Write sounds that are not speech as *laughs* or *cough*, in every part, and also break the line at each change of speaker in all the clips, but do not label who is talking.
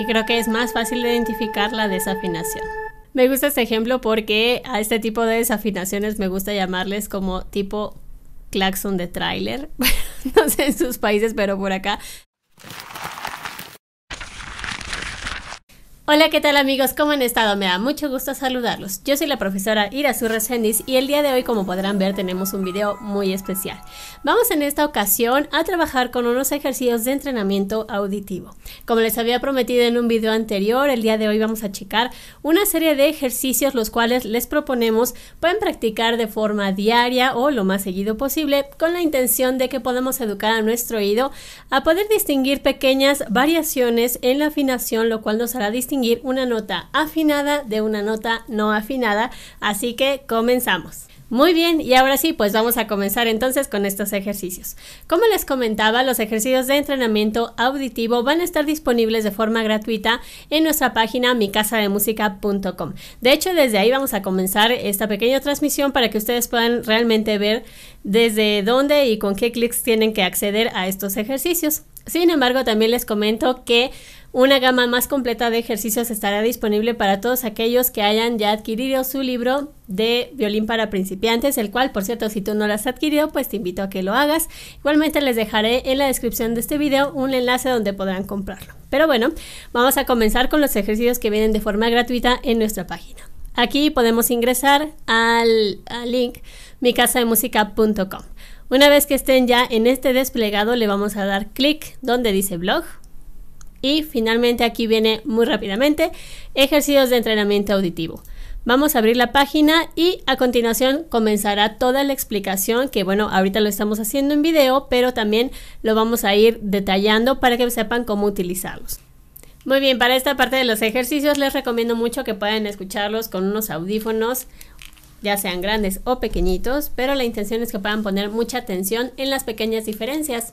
y creo que es más fácil de identificar la desafinación. Me gusta este ejemplo porque a este tipo de desafinaciones me gusta llamarles como tipo claxon de tráiler. *laughs* no sé en sus países, pero por acá Hola, ¿qué tal amigos? ¿Cómo han estado? Me da mucho gusto saludarlos. Yo soy la profesora Ira Resendiz y el día de hoy, como podrán ver, tenemos un video muy especial. Vamos en esta ocasión a trabajar con unos ejercicios de entrenamiento auditivo. Como les había prometido en un video anterior, el día de hoy vamos a checar una serie de ejercicios los cuales les proponemos pueden practicar de forma diaria o lo más seguido posible con la intención de que podamos educar a nuestro oído a poder distinguir pequeñas variaciones en la afinación, lo cual nos hará distinguir una nota afinada de una nota no afinada, así que comenzamos. Muy bien, y ahora sí, pues vamos a comenzar entonces con estos ejercicios. Como les comentaba, los ejercicios de entrenamiento auditivo van a estar disponibles de forma gratuita en nuestra página música.com De hecho, desde ahí vamos a comenzar esta pequeña transmisión para que ustedes puedan realmente ver desde dónde y con qué clics tienen que acceder a estos ejercicios. Sin embargo, también les comento que una gama más completa de ejercicios estará disponible para todos aquellos que hayan ya adquirido su libro de violín para principiantes, el cual, por cierto, si tú no lo has adquirido, pues te invito a que lo hagas. Igualmente les dejaré en la descripción de este video un enlace donde podrán comprarlo. Pero bueno, vamos a comenzar con los ejercicios que vienen de forma gratuita en nuestra página. Aquí podemos ingresar al, al link micasademusica.com. Una vez que estén ya en este desplegado, le vamos a dar clic donde dice blog y finalmente aquí viene muy rápidamente ejercicios de entrenamiento auditivo. Vamos a abrir la página y a continuación comenzará toda la explicación que bueno, ahorita lo estamos haciendo en video, pero también lo vamos a ir detallando para que sepan cómo utilizarlos. Muy bien, para esta parte de los ejercicios les recomiendo mucho que puedan escucharlos con unos audífonos, ya sean grandes o pequeñitos, pero la intención es que puedan poner mucha atención en las pequeñas diferencias.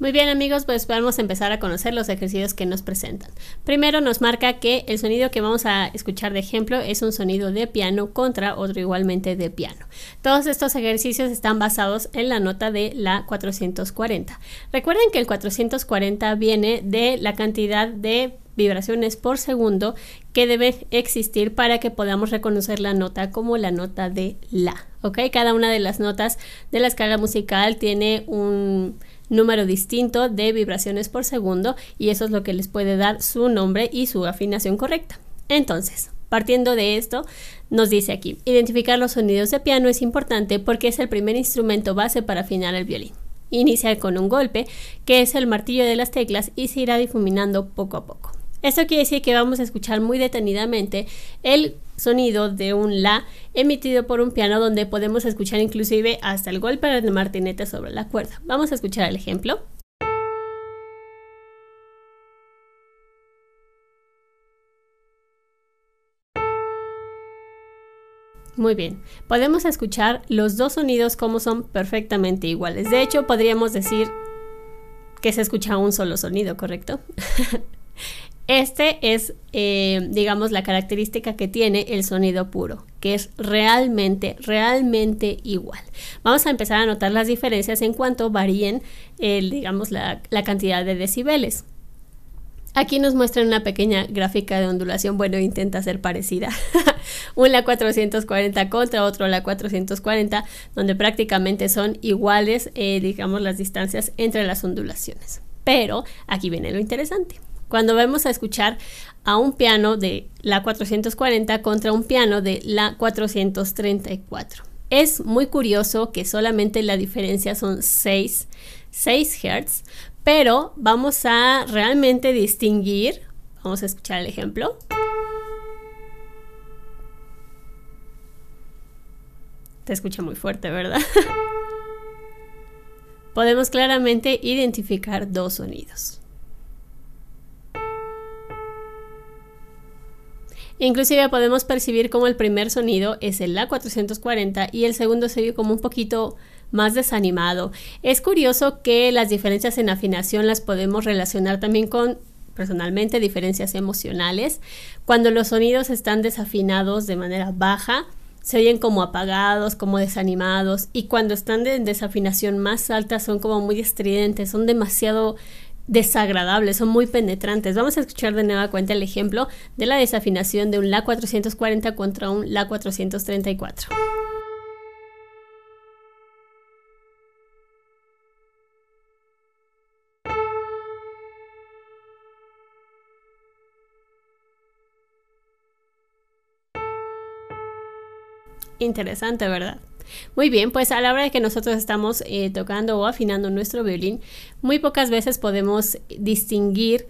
Muy bien amigos, pues vamos a empezar a conocer los ejercicios que nos presentan. Primero nos marca que el sonido que vamos a escuchar de ejemplo es un sonido de piano contra otro igualmente de piano. Todos estos ejercicios están basados en la nota de la 440. Recuerden que el 440 viene de la cantidad de vibraciones por segundo que debe existir para que podamos reconocer la nota como la nota de la. ¿Ok? Cada una de las notas de la escala musical tiene un número distinto de vibraciones por segundo y eso es lo que les puede dar su nombre y su afinación correcta. Entonces, Partiendo de esto, nos dice aquí, identificar los sonidos de piano es importante porque es el primer instrumento base para afinar el violín. Inicia con un golpe, que es el martillo de las teclas, y se irá difuminando poco a poco. Esto quiere decir que vamos a escuchar muy detenidamente el sonido de un la emitido por un piano donde podemos escuchar inclusive hasta el golpe de martinete sobre la cuerda. Vamos a escuchar el ejemplo. Muy bien, podemos escuchar los dos sonidos como son perfectamente iguales. De hecho, podríamos decir que se escucha un solo sonido, ¿correcto? *laughs* Este es, eh, digamos, la característica que tiene el sonido puro, que es realmente, realmente igual. Vamos a empezar a notar las diferencias en cuanto varíen, eh, digamos, la, cantidad de decibeles. Aquí nos muestran una pequeña gráfica de ondulación, bueno, intenta ser parecida. *laughs* un la 440 contra otro la 440, donde prácticamente son iguales, eh, digamos, las distancias entre las ondulaciones. Pero aquí viene lo interesante. Cuando vamos a escuchar a un piano de la 440 contra un piano de la 434. Es muy curioso que solamente la diferencia son 6, 6 Hz, pero vamos a realmente distinguir, vamos a escuchar el ejemplo. Te escucha muy fuerte, ¿verdad? *laughs* Podemos claramente identificar dos sonidos. Inclusive podemos percibir como el primer sonido es el a 440 y el segundo se oye como un poquito más desanimado. Es curioso que las diferencias en afinación las podemos relacionar también con personalmente diferencias emocionales. Cuando los sonidos están desafinados de manera baja, se oyen como apagados, como desanimados, y cuando están en desafinación más alta son como muy estridentes, son demasiado desagradables, son muy penetrantes. Vamos a escuchar de nueva cuenta el ejemplo de la desafinación de un La 440 contra un La 434. Interesante, ¿verdad? Muy bien, pues a la hora de que nosotros estamos eh, tocando o afinando nuestro violín, muy pocas veces podemos distinguir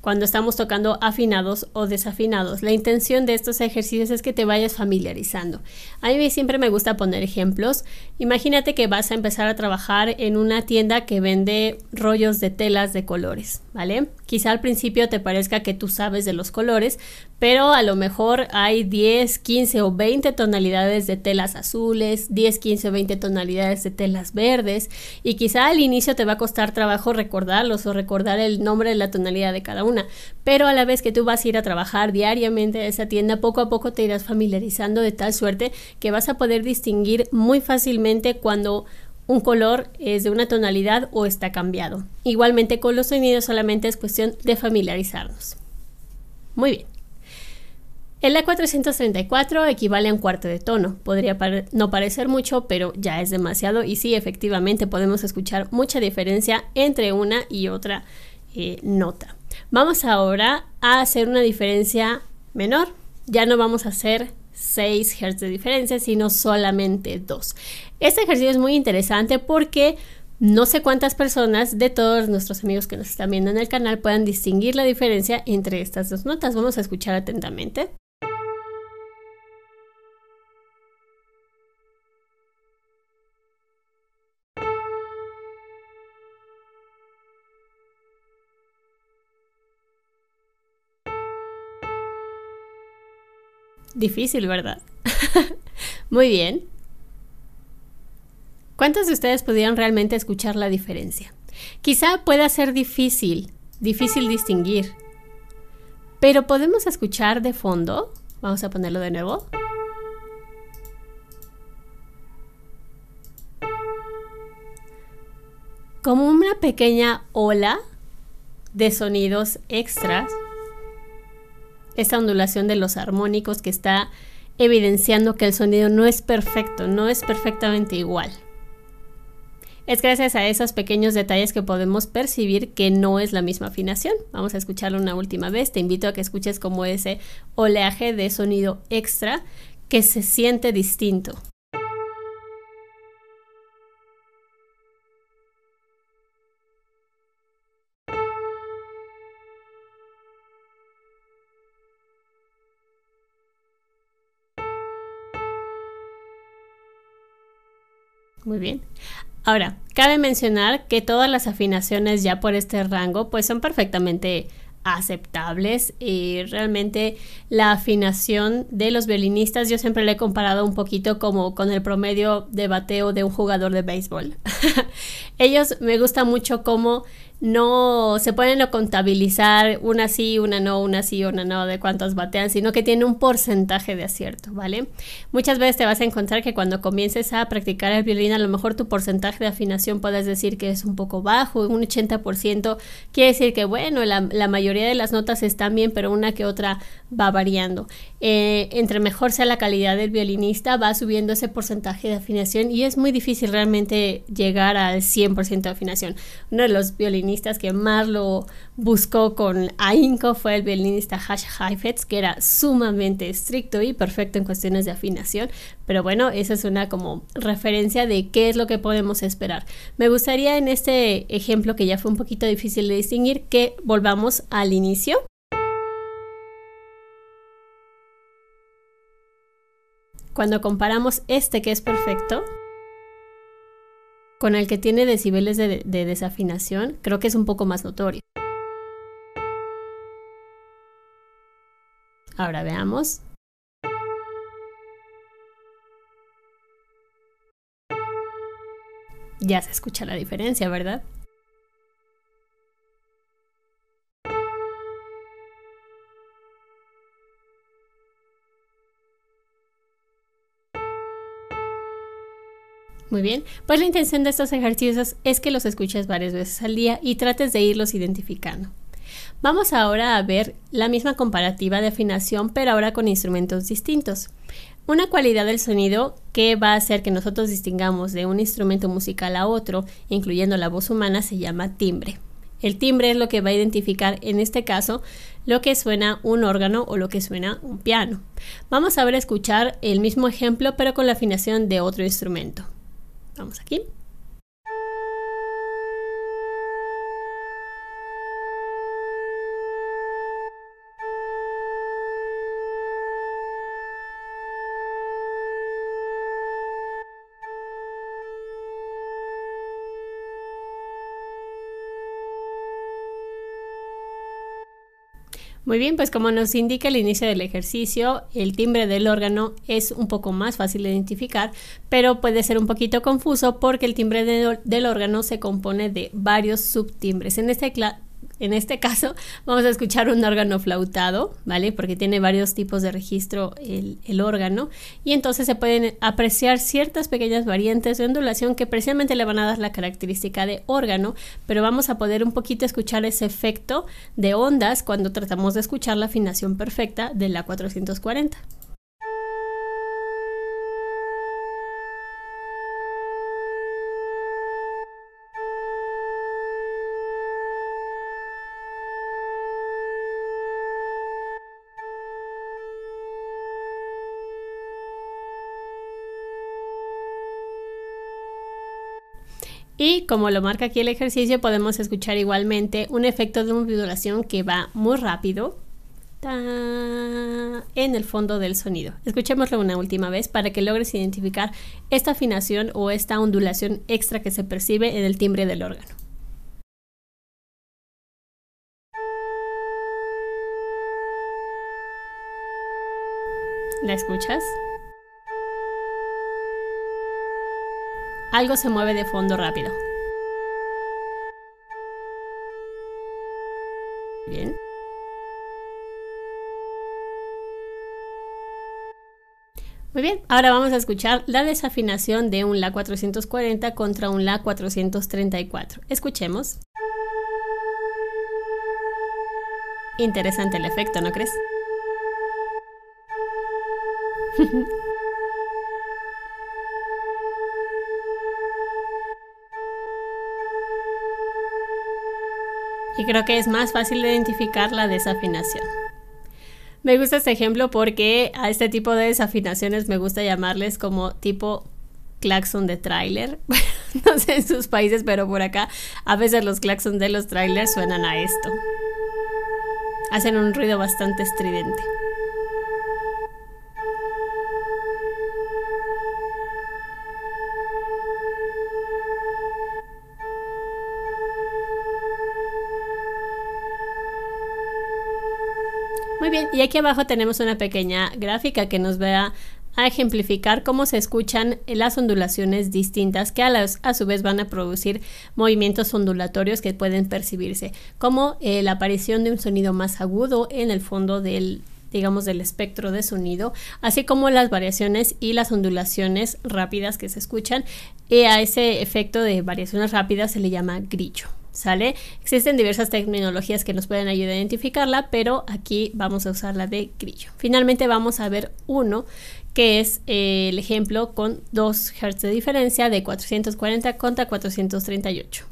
cuando estamos tocando afinados o desafinados. La intención de estos ejercicios es que te vayas familiarizando. A mí siempre me gusta poner ejemplos. Imagínate que vas a empezar a trabajar en una tienda que vende rollos de telas de colores, ¿vale? Quizá al principio te parezca que tú sabes de los colores, pero a lo mejor hay 10, 15 o 20 tonalidades de telas azules, 10, 15 o 20 tonalidades de telas verdes, y quizá al inicio te va a costar trabajo recordarlos o recordar el nombre de la tonalidad de cada una, pero a la vez que tú vas a ir a trabajar diariamente a esa tienda, poco a poco te irás familiarizando de tal suerte que vas a poder distinguir muy fácilmente cuando un color es de una tonalidad o está cambiado. Igualmente con los sonidos solamente es cuestión de familiarizarnos. Muy bien. El A434 equivale a un cuarto de tono. Podría no parecer mucho, pero ya es demasiado y sí, efectivamente podemos escuchar mucha diferencia entre una y otra eh, nota. Vamos ahora a hacer una diferencia menor. Ya no vamos a hacer 6 Hz de diferencia, sino solamente 2. Este ejercicio es muy interesante porque no sé cuántas personas de todos nuestros amigos que nos están viendo en el canal puedan distinguir la diferencia entre estas dos notas. Vamos a escuchar atentamente. Difícil, ¿verdad? *laughs* Muy bien. ¿Cuántos de ustedes pudieron realmente escuchar la diferencia? Quizá pueda ser difícil, difícil distinguir. Pero podemos escuchar de fondo. Vamos a ponerlo de nuevo. Como una pequeña ola de sonidos extras esa ondulación de los armónicos que está evidenciando que el sonido no es perfecto, no es perfectamente igual. Es gracias a esos pequeños detalles que podemos percibir que no es la misma afinación. Vamos a escucharlo una última vez. Te invito a que escuches como ese oleaje de sonido extra que se siente distinto. Muy bien. Ahora, cabe mencionar que todas las afinaciones ya por este rango pues son perfectamente aceptables y realmente la afinación de los violinistas yo siempre la he comparado un poquito como con el promedio de bateo de un jugador de béisbol. *laughs* Ellos me gusta mucho cómo no se pueden a contabilizar una sí, una no, una sí, una no de cuántas batean, sino que tiene un porcentaje de acierto, ¿vale? Muchas veces te vas a encontrar que cuando comiences a practicar el violín, a lo mejor tu porcentaje de afinación puedes decir que es un poco bajo, un 80%, quiere decir que, bueno, la, la mayoría de las notas están bien, pero una que otra va variando. Eh, entre mejor sea la calidad del violinista, va subiendo ese porcentaje de afinación y es muy difícil realmente llegar al 100% de afinación. Uno de los violinistas que más lo buscó con ahínco fue el violinista Hash Heifetz, que era sumamente estricto y perfecto en cuestiones de afinación. Pero bueno, esa es una como referencia de qué es lo que podemos esperar. Me gustaría en este ejemplo, que ya fue un poquito difícil de distinguir, que volvamos al inicio. Cuando comparamos este que es perfecto con el que tiene decibeles de, desafinación, creo que es un poco más notorio. Ahora veamos. Ya se escucha la diferencia, ¿verdad? Muy bien, pues la intención de estos ejercicios es que los escuches varias veces al día y trates de irlos identificando. Vamos ahora a ver la misma comparativa de afinación, pero ahora con instrumentos distintos. Una cualidad del sonido que va a hacer que nosotros distingamos de un instrumento musical a otro, incluyendo la voz humana, se llama timbre. El timbre es lo que va a identificar en este caso lo que suena un órgano o lo que suena un piano. Vamos ahora a escuchar el mismo ejemplo pero con la afinación de otro instrumento vamos aquí. Muy bien, pues como nos indica el inicio del ejercicio, el timbre del órgano es un poco más fácil de identificar, pero puede ser un poquito confuso porque el timbre del órgano se compone de varios subtimbres. En este en este caso *laughs* vamos a escuchar un órgano flautado, ¿vale? Porque tiene varios tipos de registro el, el órgano y entonces se pueden apreciar ciertas pequeñas variantes de ondulación que precisamente le van a dar la característica de órgano, pero vamos a poder un poquito escuchar ese efecto de ondas cuando tratamos de escuchar la afinación perfecta de la 440. Y como lo marca aquí el ejercicio, podemos escuchar igualmente un efecto de ondulación que va muy rápido en el fondo del sonido. Escuchémoslo una última vez para que logres identificar esta afinación o esta ondulación extra que se percibe en el timbre del órgano. ¿La escuchas? Algo se mueve de fondo rápido. Bien. Muy bien, ahora vamos a escuchar la desafinación de un La 440 contra un La 434. Escuchemos. Interesante el efecto, ¿no crees? *laughs* creo que es más fácil identificar la desafinación. Me gusta este ejemplo porque a este tipo de desafinaciones me gusta llamarles como tipo claxon de tráiler. *laughs* no sé en sus países, pero por acá a veces los claxon de los trailers suenan a esto. Hacen un ruido bastante estridente. Y aquí abajo tenemos una pequeña gráfica que nos va a ejemplificar cómo se escuchan las ondulaciones distintas que a, las, a su vez van a producir movimientos ondulatorios que pueden percibirse, como eh, la aparición de un sonido más agudo en el fondo del, digamos, del espectro de sonido, así como las variaciones y las ondulaciones rápidas que se escuchan. Y a ese efecto de variaciones rápidas se le llama grillo. ¿Sale? Existen diversas tecnologías que nos pueden ayudar a identificarla, pero aquí vamos a usar la de grillo. Finalmente vamos a ver uno que es eh, el ejemplo con 2 Hz de diferencia de 440 contra 438.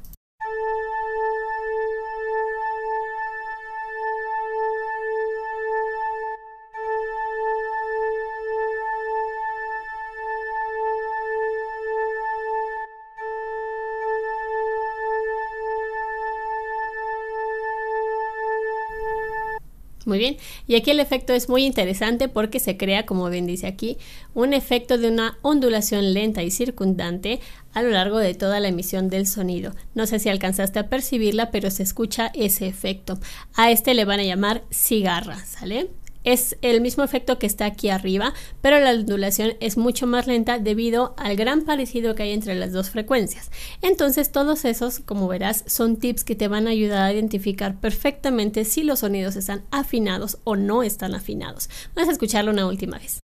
Muy bien, y aquí el efecto es muy interesante porque se crea, como bien dice aquí, un efecto de una ondulación lenta y circundante a lo largo de toda la emisión del sonido. No sé si alcanzaste a percibirla, pero se escucha ese efecto. A este le van a llamar cigarra, ¿sale? es el mismo efecto que está aquí arriba, pero la ondulación es mucho más lenta debido al gran parecido que hay entre las dos frecuencias. Entonces todos esos, como verás, son tips que te van a ayudar a identificar perfectamente si los sonidos están afinados o no están afinados. Vamos a escucharlo una última vez.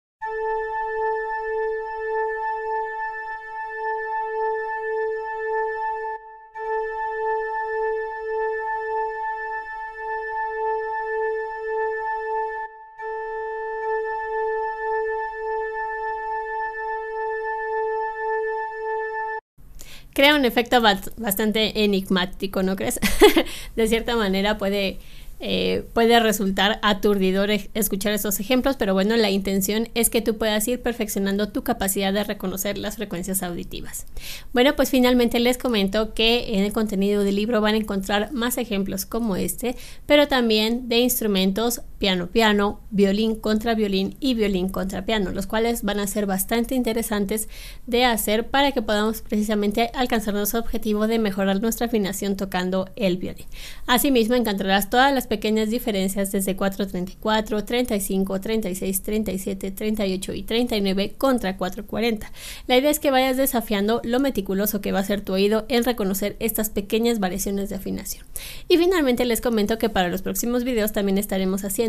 crea un efecto bastante enigmático, ¿no crees? *laughs* de cierta manera puede, eh, puede resultar aturdidor e-, escuchar estos ejemplos, pero bueno, la intención es que tú puedas ir perfeccionando tu capacidad de reconocer las frecuencias auditivas. Bueno, pues finalmente les comento que en el contenido del libro van a encontrar más ejemplos como este, pero también de instrumentos piano piano, violín contra violín y violín contra piano, los cuales van a ser bastante interesantes de hacer para que podamos precisamente alcanzar nuestro objetivo de mejorar nuestra afinación tocando el violín. Asimismo encontrarás todas las pequeñas diferencias desde 434, 35, 36, 37, 38 y 39 contra 440. La idea es que vayas desafiando lo meticuloso que va a ser tu oído en reconocer estas pequeñas variaciones de afinación. Y finalmente les comento que para los próximos videos también estaremos haciendo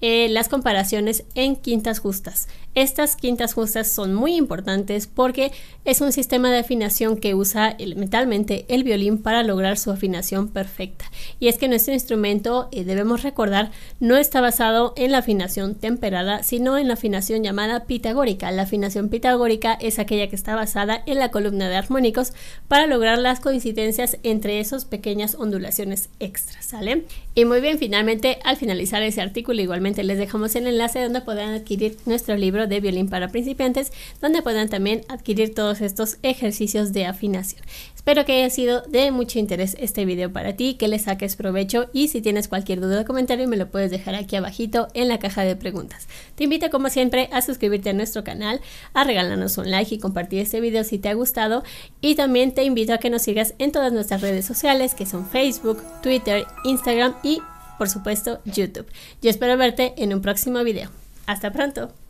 eh, las comparaciones en quintas justas. Estas quintas justas son muy importantes porque es un sistema de afinación que usa elementalmente el violín para lograr su afinación perfecta. Y es que nuestro instrumento, eh, debemos recordar, no está basado en la afinación temperada, sino en la afinación llamada pitagórica. La afinación pitagórica es aquella que está basada en la columna de armónicos para lograr las coincidencias entre esos pequeñas ondulaciones extras, ¿sale? Y muy bien, finalmente, al finalizar ese artículo, igualmente les dejamos el enlace donde podrán adquirir nuestro libro de violín para principiantes, donde podrán también adquirir todos estos ejercicios de afinación. Espero que haya sido de mucho interés este video para ti, que le saques provecho y si tienes cualquier duda o comentario me lo puedes dejar aquí abajito en la caja de preguntas. Te invito como siempre a suscribirte a nuestro canal, a regalarnos un like y compartir este video si te ha gustado y también te invito a que nos sigas en todas nuestras redes sociales que son Facebook, Twitter, Instagram y por supuesto YouTube. Yo espero verte en un próximo video. Hasta pronto.